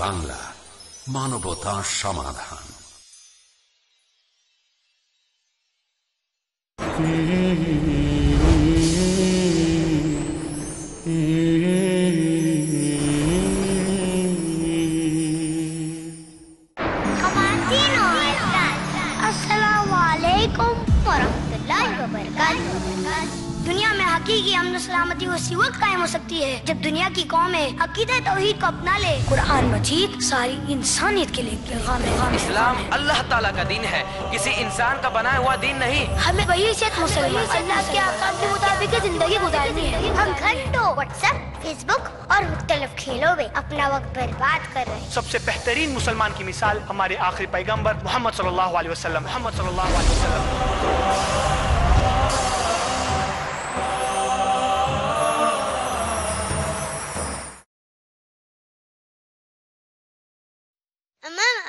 বাংলা মানবতা সমাধান اسی وقت قائم ہو سکتی ہے جب دنیا کی قوم کو اپنا لے قرآن مجید ساری انسانیت کے لیے پیغام ہے اسلام اللہ تعالیٰ کا دین ہے کسی انسان کا بنا ہوا دین نہیں ہمیں وہی کے مطابق زندگی گزارنی ہے ہم فیس بک اور مختلف کھیلوں میں اپنا وقت برباد کر رہے ہیں سب سے بہترین مسلمان کی مثال ہمارے آخری پیغمبر محمد صلی اللہ علیہ وسلم محمد صلی اللہ علیہ وسلم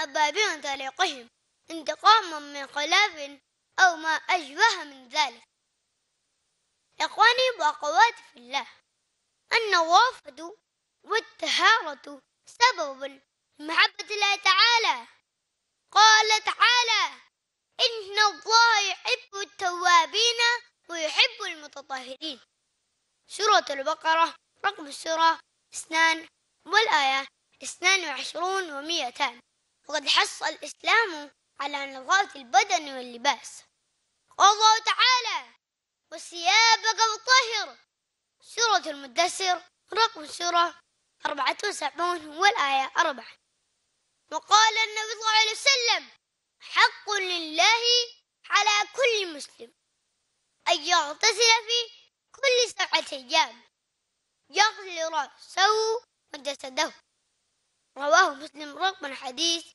عبابين طريقهم انتقاما من قلاب أو ما أشبه من ذلك إخواني وأخواتي في الله النوافة والطهارة سبب محبة الله تعالى قال تعالى إن الله يحب التوابين ويحب المتطهرين سورة البقرة رقم السورة اثنان والآية اثنان وعشرون ومئتان وقد حص الإسلام على نظافة البدن واللباس قال الله تعالى وثيابك وطهر سورة المدثر رقم أربعة 74 والآية 4 وقال النبي صلى الله عليه وسلم حق لله على كل مسلم أن يغتسل في كل سبعة أيام يغسل رأسه وجسده رواه مسلم رقم الحديث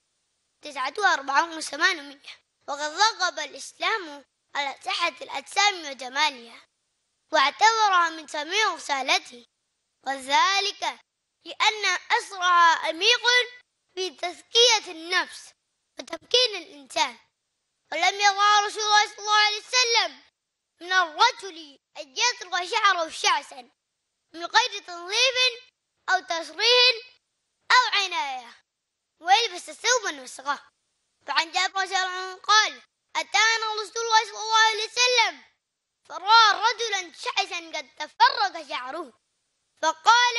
تسعة وأربعون وثمانمية وقد رغب الإسلام على صحة الأجسام وجمالها واعتبرها من سميع رسالته وذلك لأن أسرها أميق في تزكية النفس وتمكين الإنسان ولم يضع رسول الله صلى الله عليه وسلم من الرجل أن يترك شعره شعثا من غير تنظيف أو تصريح أو عناية ويلبس ثوبا وسخا فعن جابر رضي الله عنه قال أتانا رسول الله صلى الله عليه وسلم فرأى رجلا شعثا قد تفرق شعره فقال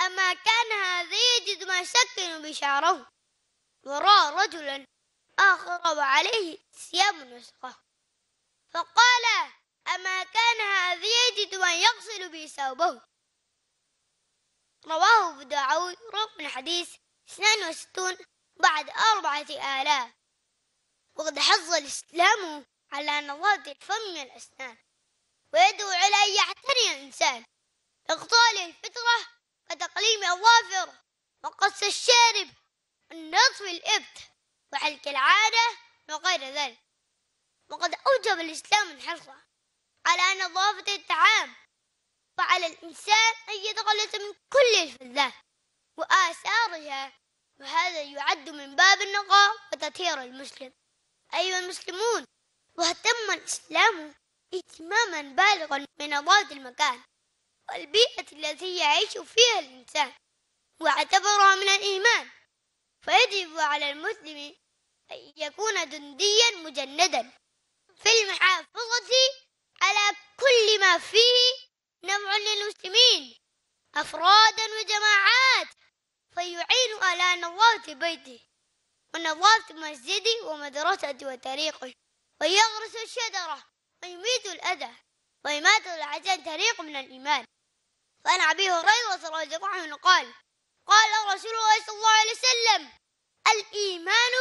أما كان هذا يجد ما يسكن بشعره ورأى رجلا آخر وعليه ثياب وسغاه فقال أما كان هذا يجد ما يغسل به ثوبه رواه ابو داود رغم حديث 62 بعد أربعة آلاف وقد حظ الإسلام على نظافة الفم من الأسنان ويدعو على أن يعتني الإنسان إغطاء الفطرة وتقليم أظافره وقص الشارب والنطف الإبت وحلق العادة وغير ذلك وقد أوجب الإسلام الحرص على نظافة الطعام وعلى الإنسان أن يتخلص من كل الفلذات وآثارها وهذا يعد من باب النقاء وتطهير المسلم أيها المسلمون واهتم الإسلام اهتماما بالغا بنظافة المكان والبيئة التي يعيش فيها الإنسان واعتبرها من الإيمان فيجب على المسلم أن يكون جنديا مجندا في المحافظة على كل ما فيه نفع للمسلمين أفرادا وجماعات فيعين على نظافة بيته ونظافة مسجده ومدرسته وطريقه ويغرس الشجرة ويميت الأذى وإماتة العجل طريق من الإيمان فأنا أبي هريرة رضي الله عنه قال قال رسول الله صلى الله عليه وسلم الإيمان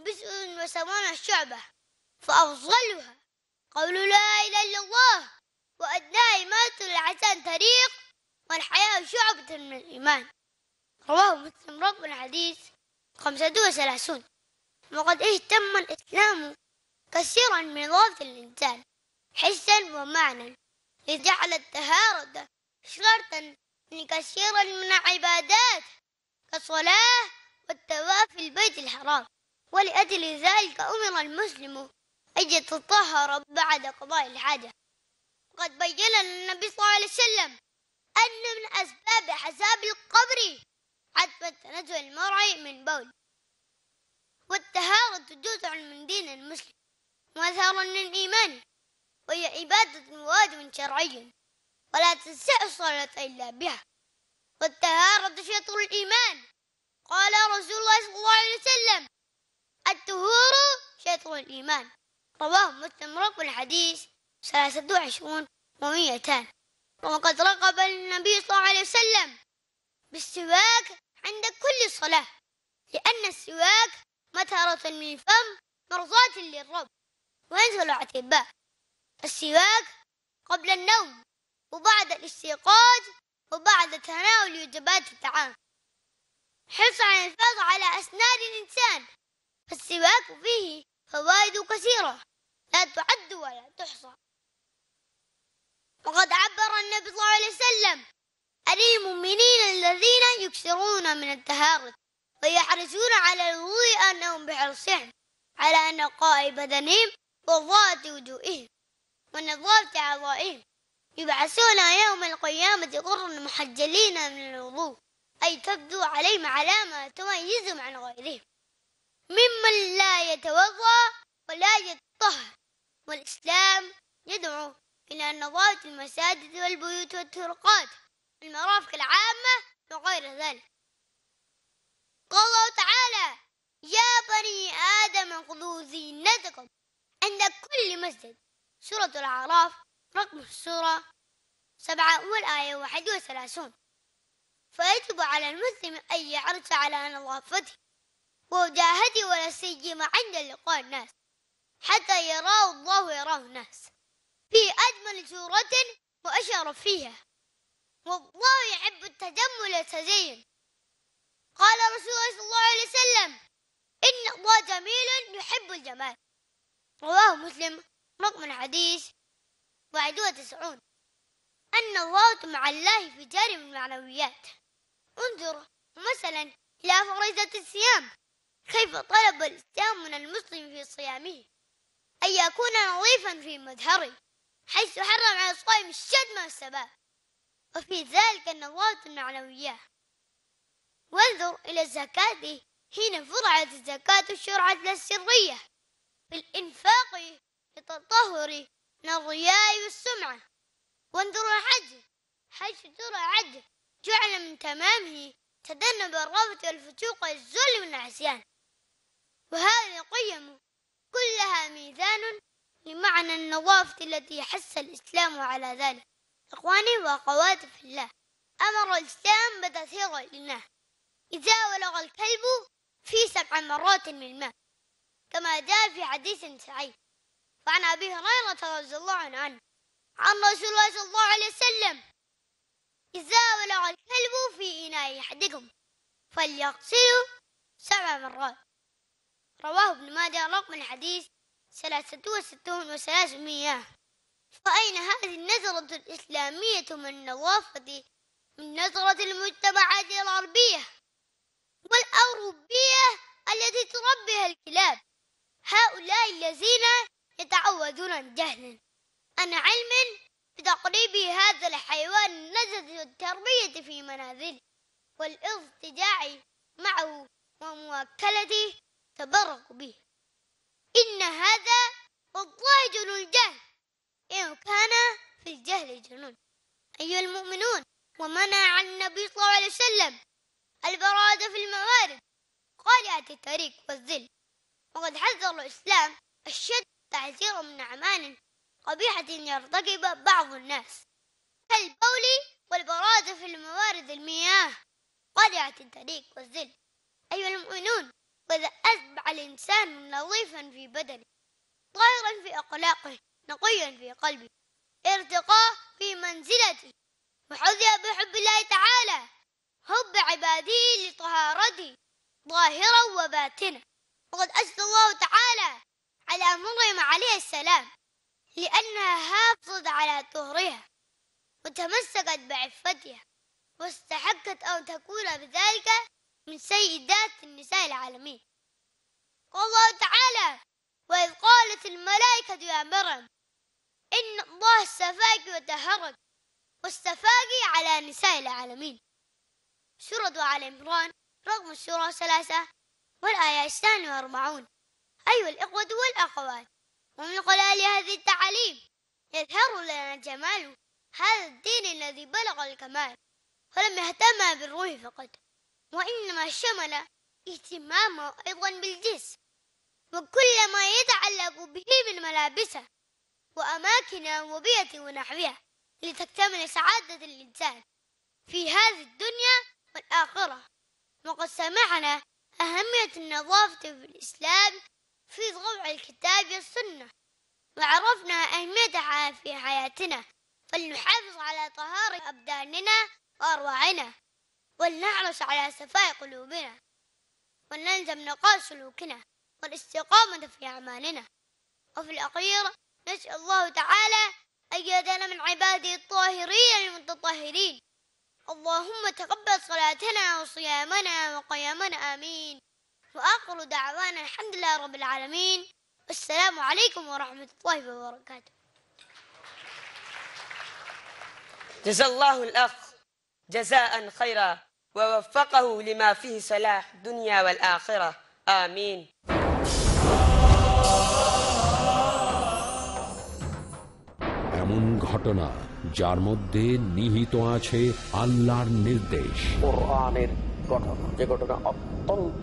بسء وسمان الشعبة فأفضلها قول لا إله إلا الله وأدناه إماتة العزاء طريق والحياة شعبة من الإيمان رواه مسلم رب الحديث خمسة وثلاثون وقد اهتم الإسلام كثيرا بنظافة الإنسان حسا ومعنى إذ جعل الطهارة شرطا لكثيرا من العبادات كالصلاة والتواف في البيت الحرام ولأجل ذلك أمر المسلم أن يتطهر بعد قضاء الحاجة وقد بين النبي صلى الله عليه وسلم أن من أسباب حساب القبر عدم تنزل المرعي من بول والطهارة جزء من دين المسلم وأثر للإيمان وهي عبادة واجب شرعي ولا تنسى الصلاة إلا بها والتهارة شطر الإيمان قال رسول الله صلى الله عليه وسلم الطهور شطر الإيمان رواه مسلم رقم الحديث 23 و200 وقد رقب النبي صلى الله عليه وسلم بالسواك عند كل صلاة لأن السواك مطهرة من فم مرضاة للرب وينزل الأطباء السواك قبل النوم وبعد الاستيقاظ وبعد تناول وجبات الطعام حرص على الحفاظ على أسنان الإنسان فالسواك فيه فوائد كثيرة لا تعد ولا تحصى وقد عبر النبي صلى الله عليه وسلم أي المؤمنين الذين يكثرون من التهاوت ويحرصون على الوضوء أنهم بحرصهم على نقاء بدنهم وضاءة وجوههم ونظافة أعضائهم يبعثون يوم القيامة غرا محجلين من الوضوء أي تبدو عليهم علامة تميزهم عن غيرهم ممن لا يتوضأ ولا يتطهر والإسلام يدعو إلى نظافة المساجد والبيوت والطرقات المرافق العامة وغير ذلك قال الله تعالى يا بني آدم خذوا زينتكم عند كل مسجد سورة الأعراف رقم السورة سبعة والآية واحد وثلاثون فيجب على المسلم أن يعرف على نظافته ووجاهته ولا سيما عند لقاء الناس حتى يراه الله يراه الناس في أجمل سورة وأشرف فيها والله يحب التجمل والتزين قال رسول الله صلى الله عليه وسلم إن الله جميل يحب الجمال رواه مسلم رقم حديث بعد وتسعون أن الله مع الله في جانب المعنويات انظر مثلا إلى فريضة الصيام كيف طلب الإسلام من المسلم في صيامه أن يكون نظيفا في مظهره حيث حرم على الصائم من السباب وفي ذلك النظرات المعنوية وانظر إلى الزكاة حين فرعت الزكاة الشرعة السرية بالإنفاق لتطهر من الرياء والسمعة وانظر الحج حيث ترى عد جعل من تمامه تجنب الرفض والفتوق والذل والعصيان وهذه القيم كلها ميزان لمعنى النظافة التي حث الإسلام على ذلك إخواني وأخواتي في الله أمر الإسلام بتأثير الإناث إذا ولغ الكلب في سبع مرات من الماء كما جاء في حديث سعيد وعن أبي هريرة رضي الله عنه عن, عن رسول الله صلى الله عليه وسلم إذا ولغ الكلب في إناء أحدكم فليغسله سبع مرات رواه ابن ماجه رقم الحديث ثلاثة وستون وثلاثمائة فأين هذه النظرة الإسلامية من نظافة من نظرة المجتمعات الغربية والأوروبية التي تربيها الكلاب هؤلاء الذين يتعودون جهلا عن علم بتقريب هذا الحيوان النزل والتربية في منازله والاضطجاع معه ومواكلته تبرق به إن هذا الضاجل الجهل إن كان في الجهل جنون أيها المؤمنون ومنع النبي صلى الله عليه وسلم البراد في الموارد قارعة التاريخ والذل وقد حذر الإسلام الشد تعزيرا من أعمال قبيحة يرتكب بعض الناس كالبول والبراد في الموارد المياه قارعة التاريخ والذل أيها المؤمنون وإذا أتبع الإنسان نظيفا في بدنه طائرا في أخلاقه نقيا في قلبي ارتقاه في منزلتي وحظي بحب الله تعالى حب عباده لطهارتي ظاهرا وباتنا وقد أجد الله تعالى على مريم عليه السلام لأنها حافظت على طهرها وتمسكت بعفتها واستحقت أن تكون بذلك من سيدات النساء العالمين قال الله تعالى وإذ قالت الملائكة يا مريم إن الله استفاك وتحرك واستفاقي على نساء العالمين سورة على عمران رقم السورة ثلاثة والآية 42 أيها الإخوة والأخوات ومن خلال هذه التعاليم يظهر لنا جمال هذا الدين الذي بلغ الكمال ولم يهتم بالروح فقط وإنما شمل اهتمامه أيضا بالجسم وكل ما يتعلق به من ملابسه وأماكن وبيئته ونحوها لتكتمل سعادة الإنسان في هذه الدنيا والآخرة وقد سمعنا أهمية النظافة في الإسلام في ضوء الكتاب والسنة وعرفنا أهميتها في حياتنا فلنحافظ على طهارة أبداننا وأرواحنا ولنحرص على صفاء قلوبنا ولنلزم نقاء سلوكنا والاستقامة في أعمالنا وفي الأخير نسأل الله تعالى أن يجعلنا من عباده الطاهرين المتطهرين اللهم تقبل صلاتنا وصيامنا وقيامنا آمين وآخر دعوانا الحمد لله رب العالمين والسلام عليكم ورحمة الله وبركاته جزا الله الأخ جزاء خيرا ووفقه لما فيه صلاح الدنيا والآخرة آمين ঘটনা যার মধ্যে নিহিত আছে আল্লাহর নির্দেশ যে ঘটনা অত্যন্ত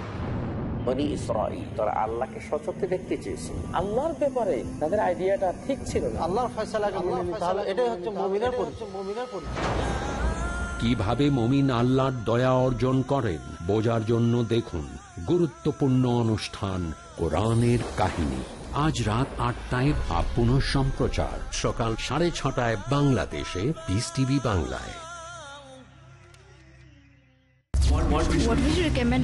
বনি ইসরাইল কিভাবে মমিন আল্লাহর দয়া অর্জন করেন বোঝার জন্য দেখুন গুরুত্বপূর্ণ অনুষ্ঠান কোরআনের কাহিনী আজ রাত আটটায় বা পুনঃ সম্প্রচার সকাল সাড়ে ছটায় বাংলাদেশে পিস টিভি বাংলায় What would you recommend?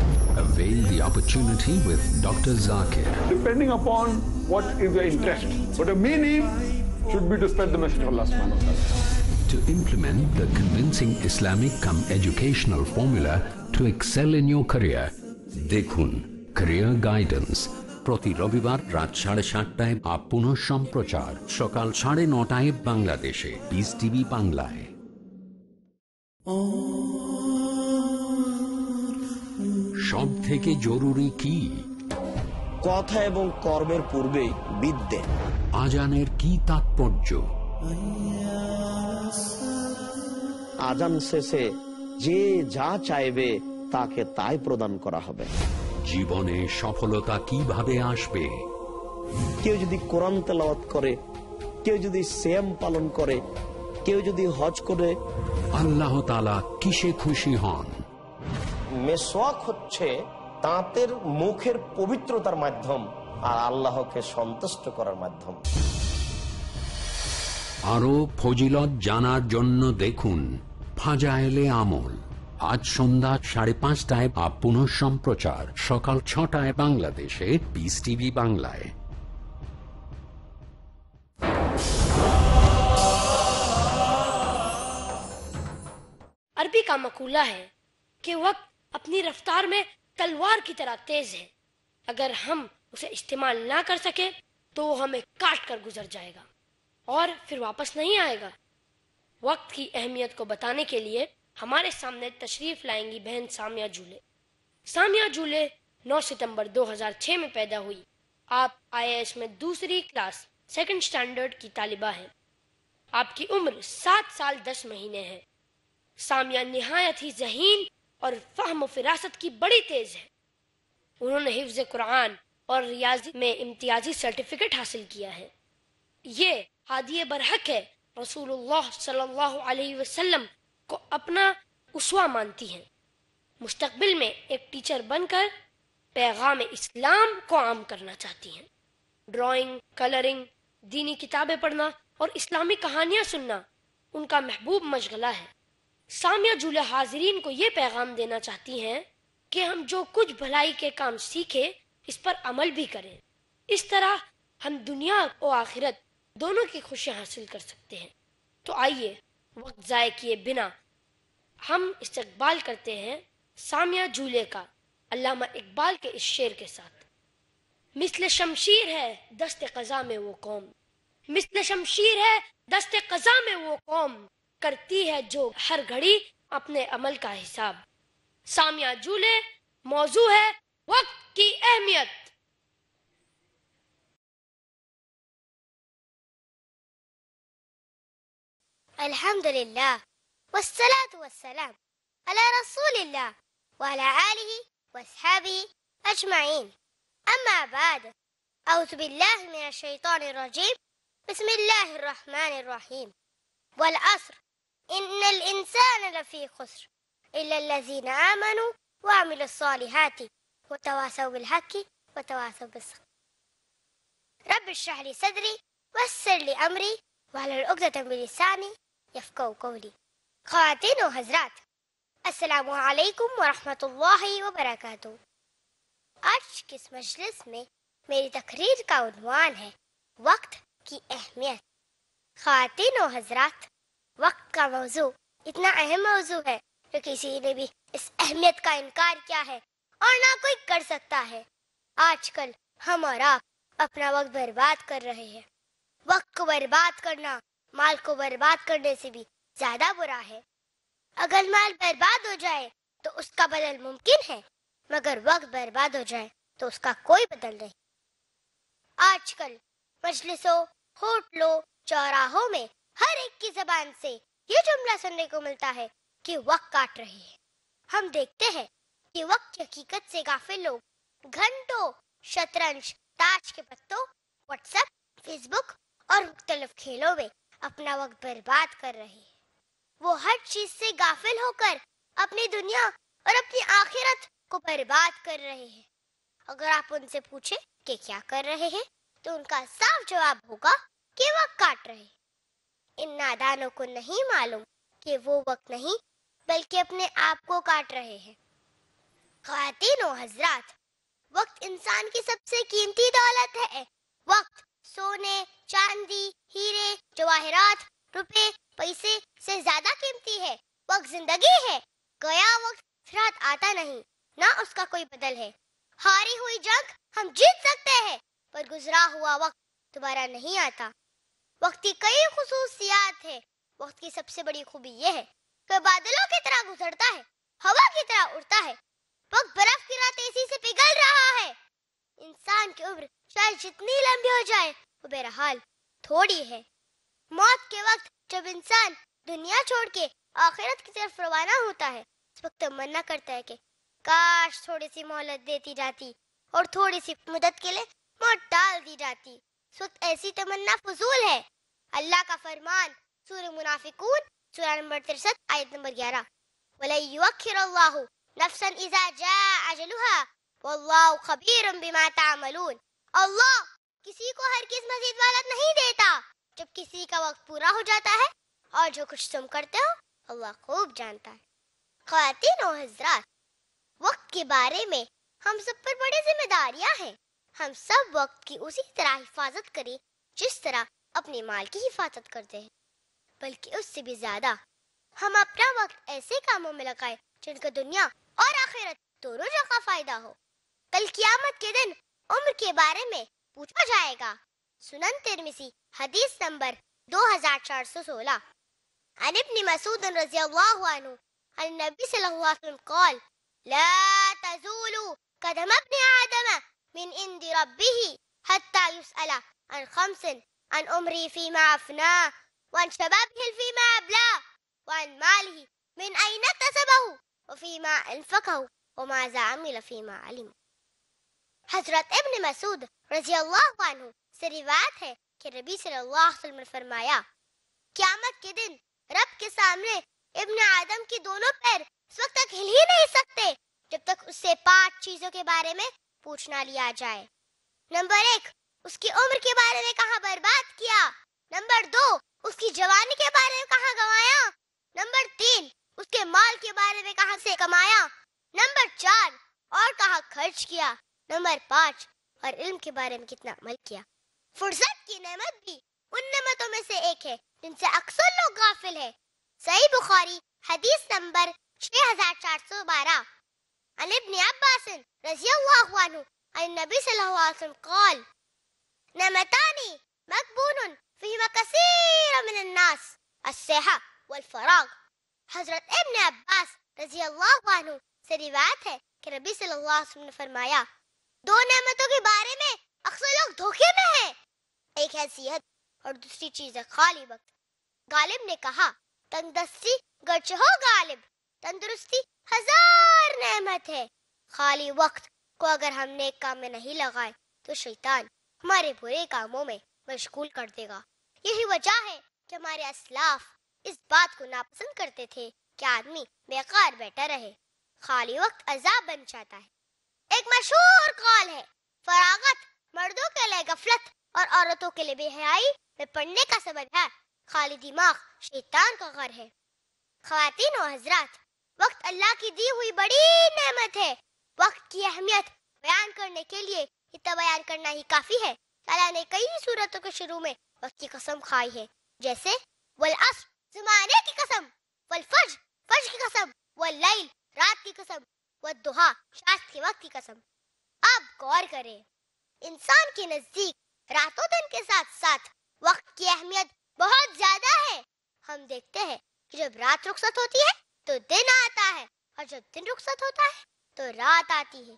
Avail the opportunity with Dr. Zakir. Depending upon what is your interest. But the main aim should be to spread the message of Allah subhanahu wa ta'ala. To implement the convincing Islamic come educational formula to excel in your career, দেখুন Career Guidance প্রতি রবিবার রাত সাড়ে সাতটায় আপ পুনঃ সম্প্রচার সকাল সাড়ে নটায় বাংলাদেশে বিস টিভি বাংলায় সব থেকে জরুরি কি কথা এবং কর্মের পূর্বে বিদ্যে আজানের কি তাৎপর্য আজান শেষে যে যা চাইবে তাকে তাই প্রদান করা হবে জীবনে সফলতা কিভাবে আসবে কেউ যদি কোরআন তেলাওয়াত করে কেউ যদি শ্যাম পালন করে কেউ যদি হজ করে আল্লাহ তালা কিসে খুশি হন মেসোয়াক হচ্ছে তাঁতের মুখের পবিত্রতার মাধ্যম আর আল্লাহকে সন্তুষ্ট করার মাধ্যম আরো ফজিলত জানার জন্য দেখুন ফাজাইলে আমল আজ সন্ধ্যা সাড়ে পাঁচটায় বা পুনঃ সম্প্রচার সকাল ছটায় বাংলাদেশে পিস টিভি বাংলায় আরবি का मकूला है اپنی رفتار میں تلوار کی طرح تیز ہے اگر ہم اسے استعمال نہ کر سکے تو وہ ہمیں کاٹ کر گزر جائے گا اور پھر واپس نہیں آئے گا وقت کی اہمیت کو بتانے کے لیے ہمارے سامنے تشریف لائیں گی بہن سامیہ جھولے سامیہ جھولے نو ستمبر دو ہزار چھ میں پیدا ہوئی آپ آئی ایس میں دوسری کلاس سیکنڈ سٹینڈرڈ کی طالبہ ہے آپ کی عمر سات سال دس مہینے ہے سامیہ نہایت ہی ذہین اور فہم و فراست کی بڑی تیز ہے انہوں نے حفظ قرآن اور ریاضی میں امتیازی سرٹیفکیٹ حاصل کیا ہے یہ ہادی برحق ہے رسول اللہ صلی اللہ علیہ وسلم کو اپنا اسوا مانتی ہیں مستقبل میں ایک ٹیچر بن کر پیغام اسلام کو عام کرنا چاہتی ہیں ڈرائنگ کلرنگ دینی کتابیں پڑھنا اور اسلامی کہانیاں سننا ان کا محبوب مشغلہ ہے سامیہ جولہ حاضرین کو یہ پیغام دینا چاہتی ہیں کہ ہم جو کچھ بھلائی کے کام سیکھے اس پر عمل بھی کریں اس طرح ہم دنیا اور آخرت دونوں کی خوشیاں حاصل کر سکتے ہیں تو آئیے وقت ضائع کیے بنا ہم استقبال کرتے ہیں سامیہ جولے کا علامہ اقبال کے اس شعر کے ساتھ مثل شمشیر ہے دست قضا میں وہ قوم مثل شمشیر ہے دست قضا میں وہ قوم کرتی ہے جو ہر گھڑی اپنے عمل کا حساب سامیہ جولے موضوع ہے وقت کی اہمیت الحمد والصلاة والسلام اللہ رسول اجمائین والعصر إن الإنسان لفي خسر إلا الذين آمنوا وعملوا الصالحات وتواصوا بالحق وتواصوا بالصبر رب اشرح لي صدري ويسر لي أمري وعلى العقدة من لساني يفقهوا قولي خواتين وحضرات السلام عليكم ورحمة الله وبركاته آج کس مجلس میں میری تقریر کا عنوان ہے وقت کی اہمیت خواتین و حضرات وقت کا موضوع اتنا اہم موضوع ہے کہ کسی نے بھی اس اہمیت کا انکار کیا ہے اور نہ کوئی کر سکتا ہے آج کل ہم اور آپ اپنا وقت برباد کر رہے ہیں وقت کو برباد کرنا مال کو برباد کرنے سے بھی زیادہ برا ہے اگر مال برباد ہو جائے تو اس کا بدل ممکن ہے مگر وقت برباد ہو جائے تو اس کا کوئی بدل نہیں آج کل مجلسوں ہوٹلوں چوراہوں میں ہر ایک کی زبان سے یہ جملہ سننے کو ملتا ہے کہ وقت کاٹ رہے ہم دیکھتے ہیں کہ وقت حقیقت سے لوگ گھنٹوں کے پتوں فیس بک اور مختلف کھیلوں میں اپنا وقت برباد کر رہے ہیں وہ ہر چیز سے گافل ہو کر اپنی دنیا اور اپنی آخرت کو برباد کر رہے ہیں اگر آپ ان سے پوچھیں کہ کیا کر رہے ہیں تو ان کا صاف جواب ہوگا کہ وقت کاٹ رہے ہیں ان نادانوں کو نہیں معلوم کہ وہ وقت نہیں بلکہ اپنے آپ کو کاٹ رہے ہیں خواتین و حضرات وقت انسان کی سب سے قیمتی دولت ہے وقت سونے چاندی ہیرے جواہرات روپے پیسے سے زیادہ قیمتی ہے وقت زندگی ہے گیا وقت رات آتا نہیں نہ اس کا کوئی بدل ہے ہاری ہوئی جنگ ہم جیت سکتے ہیں پر گزرا ہوا وقت دوبارہ نہیں آتا وقت کی کئی خصوصیات ہیں وقت کی سب سے بڑی خوبی یہ ہے کہ بادلوں کی طرح گزرتا ہے ہوا کی طرح اڑتا ہے وقت برف کی رات اسی سے پگھل رہا ہے انسان کی عمر شاید جتنی لمبی ہو جائے وہ بہرحال تھوڑی ہے موت کے وقت جب انسان دنیا چھوڑ کے آخرت کی طرف روانہ ہوتا ہے اس وقت منع کرتا ہے کہ کاش تھوڑی سی مہلت دیتی جاتی اور تھوڑی سی مدد کے لیے موت ڈال دی جاتی اس وقت ایسی تمنا فضول ہے اللہ کا فرمان سورہ منافقون سورہ نمبر 63 آیت نمبر 11 يُوَكِّرَ اللَّهُ نَفْسًا اِذَا جَاءَ عَجَلُهَا وَاللَّهُ خَبِيرٌ بِمَا تَعْمَلُونَ اللہ کسی کو ہر کس مزید والد نہیں دیتا جب کسی کا وقت پورا ہو جاتا ہے اور جو کچھ تم کرتے ہو اللہ خوب جانتا ہے خواتین و حضرات وقت کے بارے میں ہم سب پر بڑے ذمہ داریاں ہیں ہم سب وقت کی اسی طرح حفاظت کریں جس طرح اپنے مال کی حفاظت کرتے ہیں بلکہ اس سے بھی زیادہ ہم اپنا وقت ایسے کاموں میں لگائیں جن کا دنیا اور آخرت دونوں جگہ فائدہ ہو کل قیامت کے دن عمر کے بارے میں پوچھا جائے گا سنن ترمیسی حدیث نمبر دو ہزار چار سو سولہ عن ابن مسعود رضی اللہ عنہ عن نبی صلی اللہ علیہ وسلم قال لا تزولوا قدم ابن من عند ربه حتى يسأل عن خمس عن أمري فيما أفناه وعن شبابه فيما أبلاه وعن ماله من أين اكتسبه وفيما أنفقه وماذا عمل فيما علم حضرت ابن مسعود رضي الله عنه سريبات ہے کہ ربی صلی اللہ علیہ وسلم نے فرمایا قیامت کے دن رب کے سامنے ابن آدم کی دونوں پیر اس وقت تک ہل ہی نہیں سکتے جب تک اس سے پانچ چیزوں کے بارے میں پوچھنا لیا جائے نمبر ایک اس کی عمر کے بارے میں کہاں برباد کیا نمبر دو اس کی جوانی کے بارے میں کہاں گوایا نمبر تین اس کے مال کے بارے میں کہاں سے کمایا نمبر چار اور کہاں خرچ کیا نمبر پانچ اور علم کے بارے میں کتنا عمل کیا فرصت کی نعمت بھی ان نعمتوں میں سے ایک ہے جن سے اکثر لوگ غافل ہیں صحیح بخاری حدیث نمبر چھ ہزار چار سو بارہ عن ابن عباس رضي الله عنه عن النبي صلى الله عليه وسلم قال نمتان مكبون فيهما كثير من الناس الصحة والفراغ حضرت ابن عباس رضي الله عنه سے روایت ہے کہ نبی صلی اللہ علیہ وسلم نے فرمایا دو نعمتوں کے بارے میں اکثر لوگ دھوکے میں ہیں ایک ہے صحت اور دوسری چیز ہے خالی وقت غالب نے کہا تندستی گرچہ ہو غالب تندرستی ہزار نعمت ہے خالی وقت کو اگر ہم نے کام میں نہیں لگائے تو شیطان ہمارے برے کاموں میں مشغول کر دے گا یہی وجہ ہے کہ ہمارے اسلاف اس بات کو ناپسند کرتے تھے کہ آدمی بیکار بیٹھا رہے خالی وقت عذاب بن جاتا ہے ایک مشہور قول ہے فراغت مردوں کے لیے غفلت اور عورتوں کے لیے بے حیائی میں پڑھنے کا سبب ہے خالی دماغ شیطان کا گھر ہے خواتین و حضرات وقت اللہ کی دی ہوئی بڑی نعمت ہے وقت کی اہمیت بیان کرنے کے لیے اتنا بیان کرنا ہی کافی ہے اللہ نے کئی صورتوں کے شروع میں وقت کی قسم کھائی ہے جیسے والعصر زمانے کی کی قسم قسم والفجر فجر واللیل رات کی قسم والدہا شاست کے وقت کی قسم اب غور کریں انسان کے نزدیک رات و دن کے ساتھ ساتھ وقت کی اہمیت بہت زیادہ ہے ہم دیکھتے ہیں کہ جب رات رخصت ہوتی ہے تو دن آتا ہے اور جب دن رخصت ہوتا ہے تو رات آتی ہے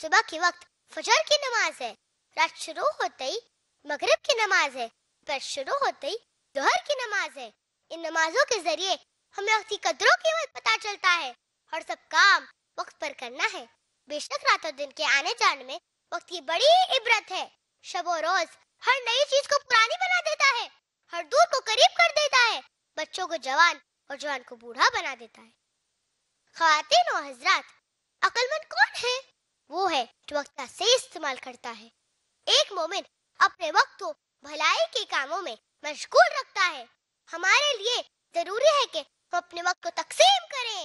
صبح کی وقت فجر نماز ہے رات شروع ہوتے ہی مغرب کی نماز ہے پر شروع ہوتے ہی دوہر کی نماز ہے ان نمازوں کے ذریعے ہمیں قدروں کی وقت چلتا ہے اور سب کام وقت پر کرنا ہے بے شک رات اور دن کے آنے جانے میں وقت کی بڑی عبرت ہے شب و روز ہر نئی چیز کو پرانی بنا دیتا ہے ہر دور کو قریب کر دیتا ہے بچوں کو جوان اور جوان کو بوڑھا بنا دیتا ہے خواتین و حضرات عقل مند کون ہے ہے ہے وہ جو وقت کا صحیح استعمال کرتا ایک مومن اپنے وقت کو بھلائی کے کاموں میں مشغول رکھتا ہے ہمارے لیے ضروری ہے کہ ہم اپنے وقت کو تقسیم کریں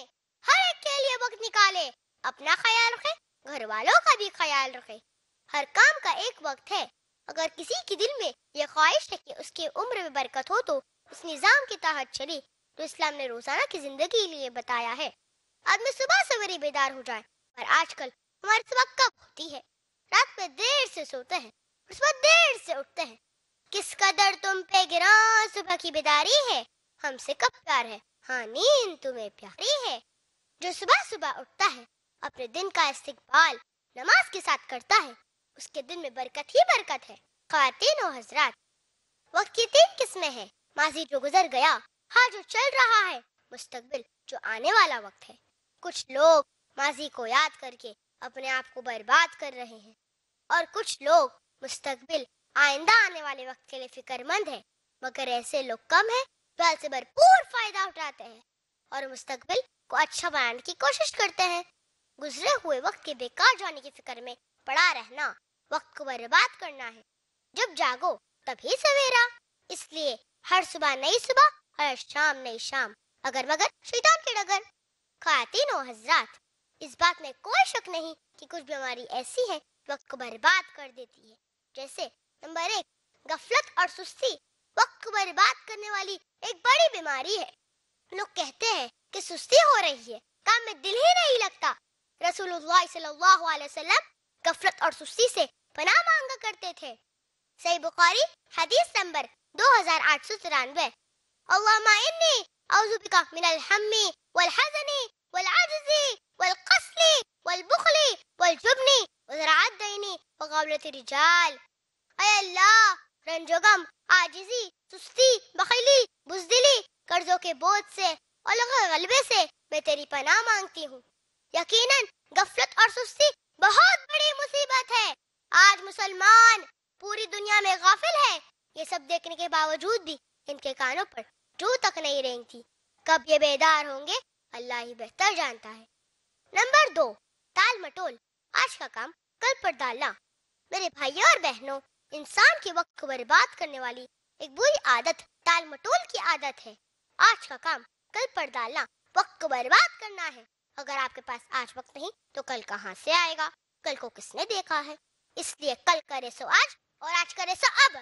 ہر ایک کے لیے وقت نکالیں اپنا خیال رکھیں گھر والوں کا بھی خیال رکھیں ہر کام کا ایک وقت ہے اگر کسی کے دل میں یہ خواہش ہے کہ اس کی عمر میں برکت ہو تو اس نظام کے تحت چلے تو اسلام نے روزانہ کی زندگی لیے بتایا ہے آدمی صبح سویرے بیدار ہو جائے پر آج کل ہماری صبح کب ہوتی ہے رات میں دیر سے سوتے ہیں اور صبح دیر سے اٹھتے ہیں کس قدر تم پہ گران صبح کی بیداری ہے ہم سے کب پیار ہے ہاں نیند تمہیں پیاری ہے جو صبح صبح اٹھتا ہے اپنے دن کا استقبال نماز کے ساتھ کرتا ہے اس کے دن میں برکت ہی برکت ہے خواتین و حضرات وقت کی تین قسمیں ہیں ماضی جو گزر گیا ہاں جو چل رہا ہے مستقبل جو آنے والا وقت ہے کچھ لوگ ماضی کو یاد کر کے اپنے آپ کو برباد کر رہے ہیں اور کچھ لوگ مستقبل آئندہ آنے والے وقت کے لیے فکر مند ہیں مگر ایسے لوگ کم ہیں جو ایسے بھرپور فائدہ اٹھاتے ہیں اور مستقبل کو اچھا بنانے کی کوشش کرتے ہیں گزرے ہوئے وقت کے بیکار جانے کی فکر میں پڑا رہنا وقت کو برباد کرنا ہے جب جاگو تبھی سویرا اس لیے ہر صبح نئی صبح شام نئی شام اگر مگر شیطان ڈگر خواتین و حضرات اس بات میں کوئی شک نہیں کہ کچھ بیماری ایسی ہے وقت کو برباد کر دیتی ہے جیسے نمبر ایک اور سستی وقت کو برباد کرنے والی ایک بڑی بیماری ہے لوگ کہتے ہیں کہ سستی ہو رہی ہے کام میں دل ہی نہیں لگتا رسول اللہ صلی اللہ علیہ وسلم غفلت اور سستی سے پناہ مانگا کرتے تھے صحیح بخاری حدیث نمبر دو ہزار آٹھ سو ترانوے اللهم إني أعوذ بك من الهم والحزن والعجز والقسل والبخل والجبن وزرع الدين وغولة الرجال أي الله رنج غم عاجزي سستي بخيلي بزدلي قرضوں کے بوجھ سے اور لوگوں غلبے سے میں تیری پناہ مانگتی ہوں یقیناً غفلت اور سستی بہت بڑی مصیبت ہے آج مسلمان پوری دنیا میں غافل ہے یہ سب دیکھنے کے باوجود بھی ان کے کانوں پر جو تک نہیں تھی کب یہ بیدار ہوں گے اللہ ہی بہتر جانتا ہے نمبر دو تال مٹول آج کا کام کل پر ڈالنا اور بہنوں انسان کے وقت کو برباد کرنے والی ایک بری عادت تال مٹول کی عادت ہے آج کا کام کل پر ڈالنا وقت کو برباد کرنا ہے اگر آپ کے پاس آج وقت نہیں تو کل کہاں سے آئے گا کل کو کس نے دیکھا ہے اس لیے کل کرے سو آج اور آج کرے سو اب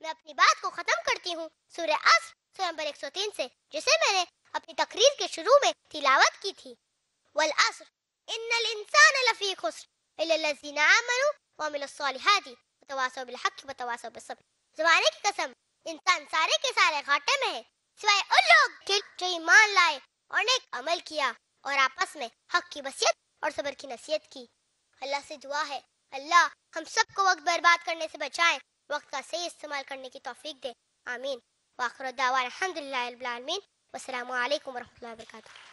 میں اپنی بات کو ختم کرتی ہوں سورہ عصر سورہ نمبر 103 سے جسے میں نے اپنی تقریر کے شروع میں تلاوت کی تھی والعصر ان الانسان لفی خسر الا الذين امنوا وعملوا الصالحات وتواصوا بالحق وتواصوا بالصبر زمانے کی قسم انسان سارے کے سارے گھاٹے میں ہے سوائے ان لوگ کے جو ایمان لائے اور نیک عمل کیا اور آپس میں حق کی وصیت اور صبر کی نصیحت کی اللہ سے دعا ہے اللہ ہم سب کو وقت برباد کرنے سے بچائیں وقت کا صحیح استعمال کرنے کی توفیق دے آمین الع الحمد للہ العالمین والسلام علیکم ورحمۃ اللہ وبرکاتہ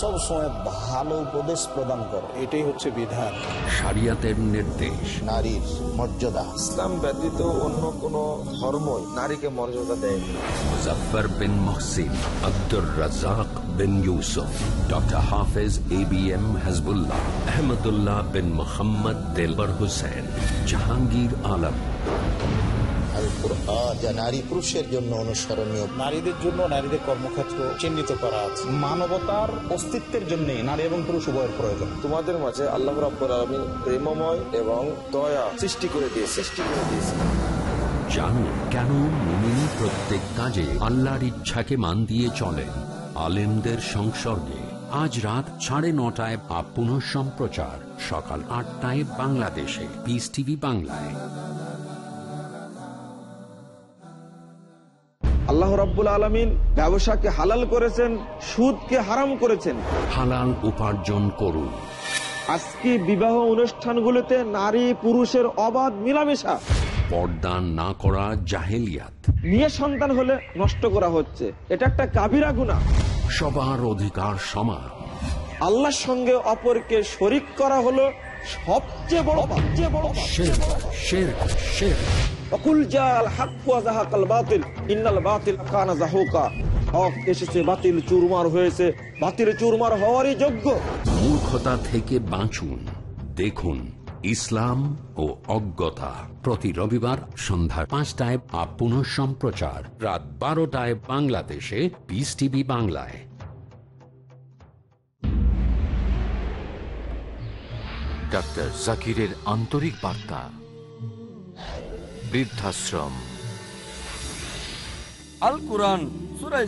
সব সময় ভালো উপদেশ প্রদান করো এটাই হচ্ছে বিধান সারিয়াতের নির্দেশ নারীর মর্যাদা ইসলাম ব্যতীত অন্য কোন ধর্ম নারীকে মর্যাদা দেয়নি Muzaffar bin Mohsin Abdur Razzak bin Yusuf doctor Hafez A B M Hasbullah Ahmadullah bin Mohammad Delwar Hossain Jahangir Alam নারী পুরুষের জন্য অনুসরণীয় নারীদের জন্য নারীদের কর্মক্ষেত্র চিহ্নিত করা আছে মানবতার অস্তিত্বের জন্য নারী এবং পুরুষ উভয়ের প্রয়োজন তোমাদের মাঝে আল্লাহ রাব্বুল আলমী প্রেমময় এবং দয়া সৃষ্টি করে দিয়ে সৃষ্টি করে দিয়েছে জানুন কেন মুমিনী প্রত্যেক কাজে আল্লাহর ইচ্ছাকে মান দিয়ে চলেন আলেমদের সংসর্গে আজ রাত সাড়ে নটায় আপ পুনঃ সম্প্রচার সকাল আটটায় বাংলাদেশে পিস টিভি বাংলায় আল্লাহ রাব্বুল আলমিন ব্যবসাকে হালাল করেছেন সুদকে হারাম করেছেন হালাল উপার্জন করুন আজকে বিবাহ অনুষ্ঠানগুলোতে নারী পুরুষের অবাধ মিলামেশা পর্দা না করা জাহেলিয়াত নিয়ে সন্তান হলে নষ্ট করা হচ্ছে এটা একটা কাবিরা গুণা সবার অধিকার সমান আল্লাহর সঙ্গে অপরকে শরিক করা হলো সবচেয়ে বড় সবচেয়ে বড় শের শের অকুল জাল হাকুয়া জাহাকাল বাতিল ইন্নাল বাতিল কানা জাহুকা হক এসেছে বাতিল চুরমার হয়েছে বাতিল চুরমার হওয়ারই যোগ্য মূর্খতা থেকে বাঁচুন দেখুন ইসলাম ও অজ্ঞতা প্রতি রবিবার সন্ধ্যা পাঁচটায় আর সম্প্রচার রাত বারোটায় বাংলাদেশে পিস টিভি বাংলায় ডাক্তার জাকিরের আন্তরিক বার্তা বৃদ্ধাশ্রম আল কোরআন সুরাই